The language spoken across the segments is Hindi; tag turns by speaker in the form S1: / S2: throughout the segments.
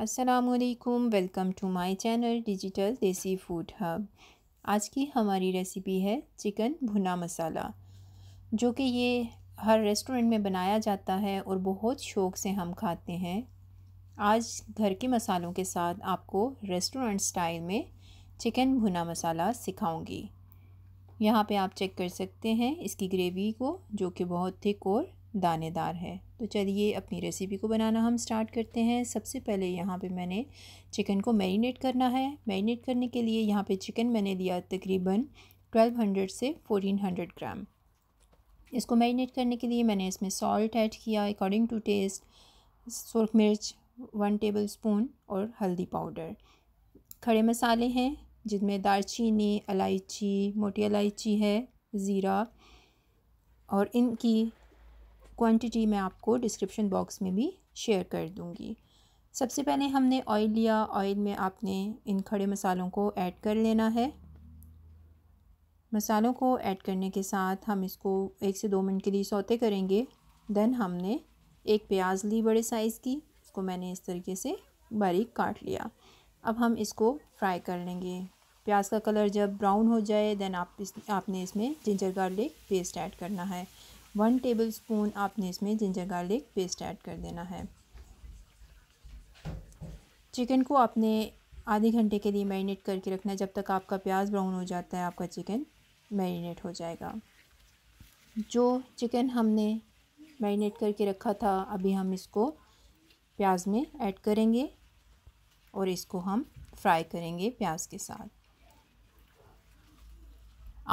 S1: असलकुम welcome to my channel digital desi food hub आज की हमारी रेसिपी है चिकन भुना मसाला जो कि ये हर रेस्टोरेंट में बनाया जाता है और बहुत शौक़ से हम खाते हैं आज घर के मसालों के साथ आपको रेस्टोरेंट स्टाइल में चिकन भुना मसाला सिखाऊंगी यहाँ पे आप चेक कर सकते हैं इसकी ग्रेवी को जो कि बहुत थिक और दानेदार है तो चलिए अपनी रेसिपी को बनाना हम स्टार्ट करते हैं सबसे पहले यहाँ पे मैंने चिकन को मैरिनेट करना है मैरिनेट करने के लिए यहाँ पे चिकन मैंने लिया तकरीबन 1200 से 1400 ग्राम इसको मैरिनेट करने के लिए मैंने इसमें सॉल्ट ऐड किया अकॉर्डिंग टू टेस्ट सुरख मिर्च वन टेबल स्पून और हल्दी पाउडर खड़े मसाले हैं जिनमें दालचीनी इलायची मोटी इलायची है ज़ीरा और इनकी क्वांटिटी मैं आपको डिस्क्रिप्शन बॉक्स में भी शेयर कर दूँगी सबसे पहले हमने ऑयल लिया ऑयल में आपने इन खड़े मसालों को ऐड कर लेना है मसालों को ऐड करने के साथ हम इसको एक से दो मिनट के लिए सौते करेंगे देन हमने एक प्याज ली बड़े साइज़ की उसको मैंने इस तरीके से बारीक काट लिया अब हम इसको फ्राई कर लेंगे प्याज का कलर जब ब्राउन हो जाए देन आप इस आपने इसमें जिंजर गार्लिक पेस्ट ऐड करना है वन टेबल स्पून आपने इसमें जिंजर गार्लिक पेस्ट ऐड कर देना है चिकन को आपने आधे घंटे के लिए मैरिनेट करके रखना है जब तक आपका प्याज ब्राउन हो जाता है आपका चिकन मैरिनेट हो जाएगा जो चिकन हमने मैरिनेट करके रखा था अभी हम इसको प्याज में ऐड करेंगे और इसको हम फ्राई करेंगे प्याज के साथ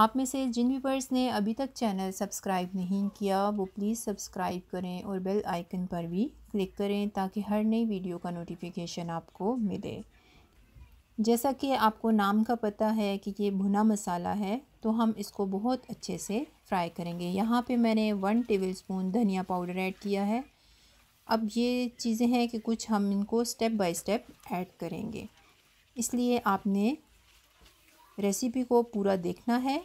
S1: आप में से जिन व्यूवर्स ने अभी तक चैनल सब्सक्राइब नहीं किया वो प्लीज़ सब्सक्राइब करें और बेल आइकन पर भी क्लिक करें ताकि हर नई वीडियो का नोटिफिकेशन आपको मिले जैसा कि आपको नाम का पता है कि ये भुना मसाला है तो हम इसको बहुत अच्छे से फ्राई करेंगे यहाँ पे मैंने वन टेबल स्पून धनिया पाउडर ऐड किया है अब ये चीज़ें हैं कि कुछ हम इनको स्टेप बाय स्टेप ऐड करेंगे इसलिए आपने रेसिपी को पूरा देखना है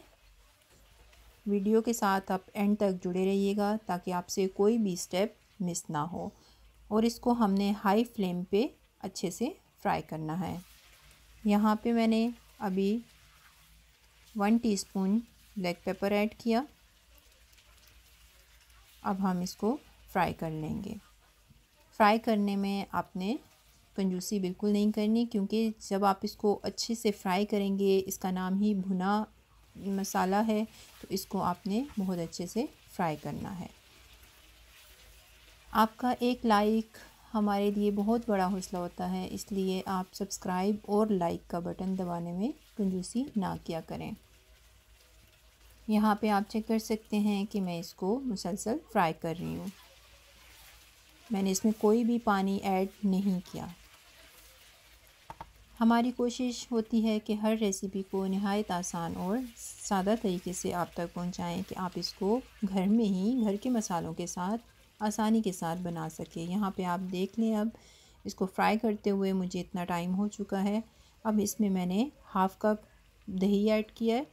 S1: वीडियो के साथ आप एंड तक जुड़े रहिएगा ताकि आपसे कोई भी स्टेप मिस ना हो और इसको हमने हाई फ्लेम पे अच्छे से फ्राई करना है यहाँ पे मैंने अभी one teaspoon black pepper add किया अब हम इसको फ्राई कर लेंगे फ्राई करने में आपने कंजूसी बिल्कुल नहीं करनी क्योंकि जब आप इसको अच्छे से फ्राई करेंगे इसका नाम ही भुना मसाला है तो इसको आपने बहुत अच्छे से फ्राई करना है आपका एक लाइक हमारे लिए बहुत बड़ा हौसला होता है इसलिए आप सब्सक्राइब और लाइक का बटन दबाने में कंजूसी ना किया करें यहाँ पे आप चेक कर सकते हैं कि मैं इसको मुसलसल फ्राई कर रही हूँ मैंने इसमें कोई भी पानी ऐड नहीं किया हमारी कोशिश होती है कि हर रेसिपी को नहायत आसान और सादा तरीके से आप तक पहुंचाएं कि आप इसको घर में ही घर के मसालों के साथ आसानी के साथ बना सकें यहाँ पे आप देख लें अब इसको फ्राई करते हुए मुझे इतना टाइम हो चुका है अब इसमें मैंने हाफ़ कप दही ऐड किया है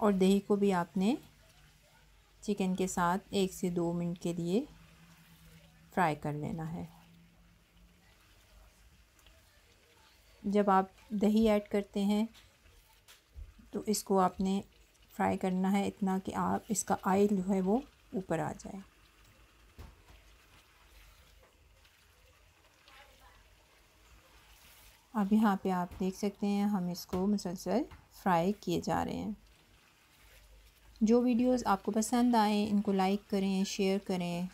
S1: और दही को भी आपने चिकन के साथ एक से दो मिनट के लिए फ्राई कर लेना है जब आप दही ऐड करते हैं तो इसको आपने फ्राई करना है इतना कि आप इसका आयल जो है वो ऊपर आ जाए अब यहाँ पे आप देख सकते हैं हम इसको मुसलसल फ्राई किए जा रहे हैं जो वीडियोस आपको पसंद आए इनको लाइक करें शेयर करें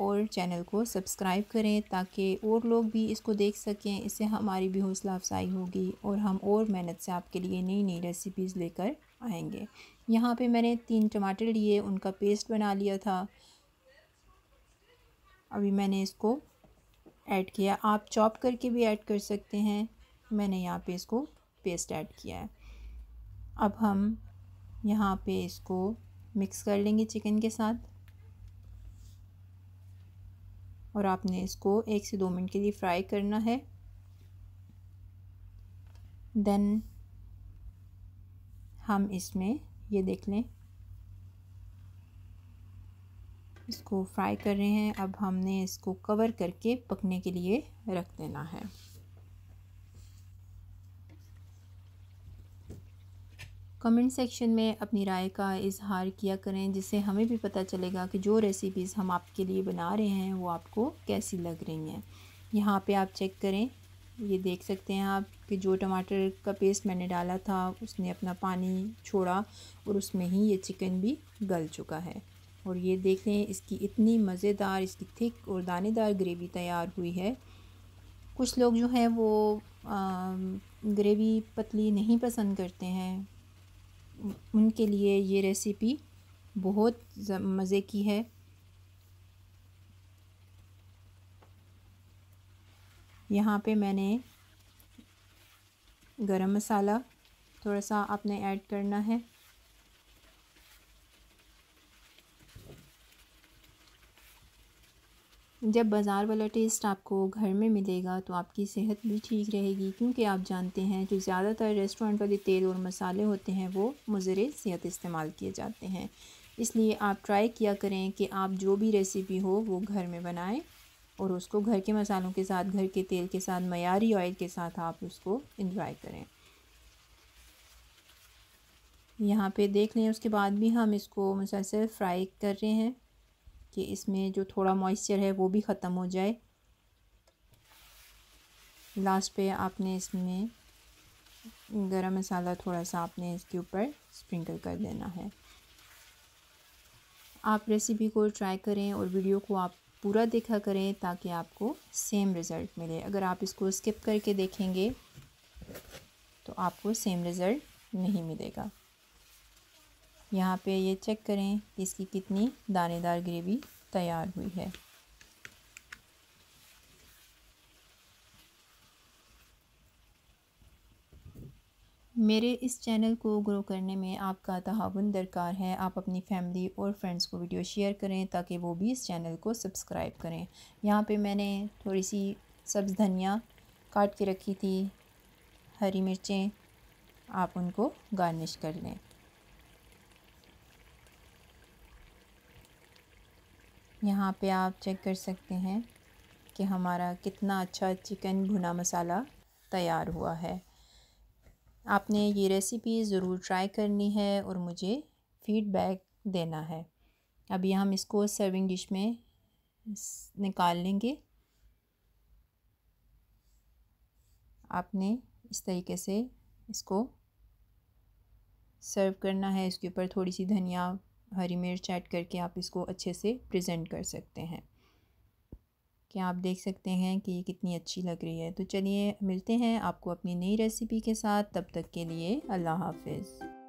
S1: और चैनल को सब्सक्राइब करें ताकि और लोग भी इसको देख सकें इससे हमारी भी हौसला अफजाई होगी और हम और मेहनत से आपके लिए नई नई रेसिपीज़ लेकर आएंगे यहाँ पे मैंने तीन टमाटर लिए उनका पेस्ट बना लिया था अभी मैंने इसको ऐड किया आप चॉप करके भी ऐड कर सकते हैं मैंने यहाँ पे इसको पेस्ट ऐड किया है अब हम यहाँ पे इसको मिक्स कर लेंगे चिकन के साथ और आपने इसको एक से दो मिनट के लिए फ्राई करना है देन हम इसमें ये देख लें इसको फ्राई कर रहे हैं अब हमने इसको कवर करके पकने के लिए रख देना है कमेंट सेक्शन में अपनी राय का इजहार किया करें जिससे हमें भी पता चलेगा कि जो रेसिपीज़ हम आपके लिए बना रहे हैं वो आपको कैसी लग रही हैं यहाँ पे आप चेक करें ये देख सकते हैं आप कि जो टमाटर का पेस्ट मैंने डाला था उसने अपना पानी छोड़ा और उसमें ही ये चिकन भी गल चुका है और ये देख लें इसकी इतनी मज़ेदार इसकी थिक और दानेदार ग्रेवी तैयार हुई है कुछ लोग जो हैं वो आ, ग्रेवी पतली नहीं पसंद करते हैं उनके लिए ये रेसिपी बहुत मज़े की है यहाँ पे मैंने गरम मसाला थोड़ा सा आपने ऐड करना है जब बाज़ार वाला टेस्ट आपको घर में मिलेगा तो आपकी सेहत भी ठीक रहेगी क्योंकि आप जानते हैं जो ज़्यादातर रेस्टोरेंट वाले तेल और मसाले होते हैं वो मुजर सेहत इस्तेमाल किए जाते हैं इसलिए आप ट्राई किया करें कि आप जो भी रेसिपी हो वो घर में बनाएं और उसको घर के मसालों के साथ घर के तेल के साथ मयारी ऑयल के साथ आप उसको इंजॉय करें यहाँ पे देख लें उसके बाद भी हम इसको मुसलसल फ्राई कर रहे हैं कि इसमें जो थोड़ा मॉइस्चर है वो भी ख़त्म हो जाए लास्ट पे आपने इसमें गरम मसाला थोड़ा सा आपने इसके ऊपर स्प्रिंकल कर देना है आप रेसिपी को ट्राई करें और वीडियो को आप पूरा देखा करें ताकि आपको सेम रिज़ल्ट मिले अगर आप इसको स्किप करके देखेंगे तो आपको सेम रिज़ल्ट नहीं मिलेगा यहाँ पे ये चेक करें कि इसकी कितनी दानेदार ग्रेवी तैयार हुई है मेरे इस चैनल को ग्रो करने में आपका तहावन दरकार है आप अपनी फैमिली और फ्रेंड्स को वीडियो शेयर करें ताकि वो भी इस चैनल को सब्सक्राइब करें यहाँ पे मैंने थोड़ी सी सब्ज़ धनिया काट के रखी थी हरी मिर्चें आप उनको गार्निश कर लें यहाँ पे आप चेक कर सकते हैं कि हमारा कितना अच्छा चिकन भुना मसाला तैयार हुआ है आपने ये रेसिपी ज़रूर ट्राई करनी है और मुझे फीडबैक देना है अभी हम इसको सर्विंग डिश में निकाल लेंगे आपने इस तरीके से इसको सर्व करना है इसके ऊपर थोड़ी सी धनिया हरी मिर्च ऐड करके आप इसको अच्छे से प्रेजेंट कर सकते हैं क्या आप देख सकते हैं कि ये कितनी अच्छी लग रही है तो चलिए मिलते हैं आपको अपनी नई रेसिपी के साथ तब तक के लिए अल्लाह हाफिज़